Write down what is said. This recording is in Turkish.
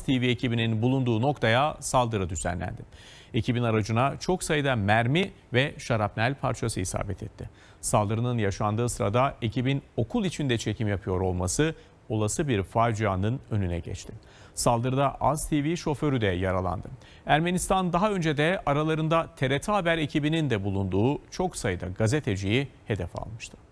TV ekibinin bulunduğu noktaya saldırı düzenlendi. Ekibin aracına çok sayıda mermi ve şarapnel parçası isabet etti. Saldırının yaşandığı sırada ekibin okul içinde çekim yapıyor olması olası bir facianın önüne geçti. Saldırıda Az TV şoförü de yaralandı. Ermenistan daha önce de aralarında TRT Haber ekibinin de bulunduğu çok sayıda gazeteciyi hedef almıştı.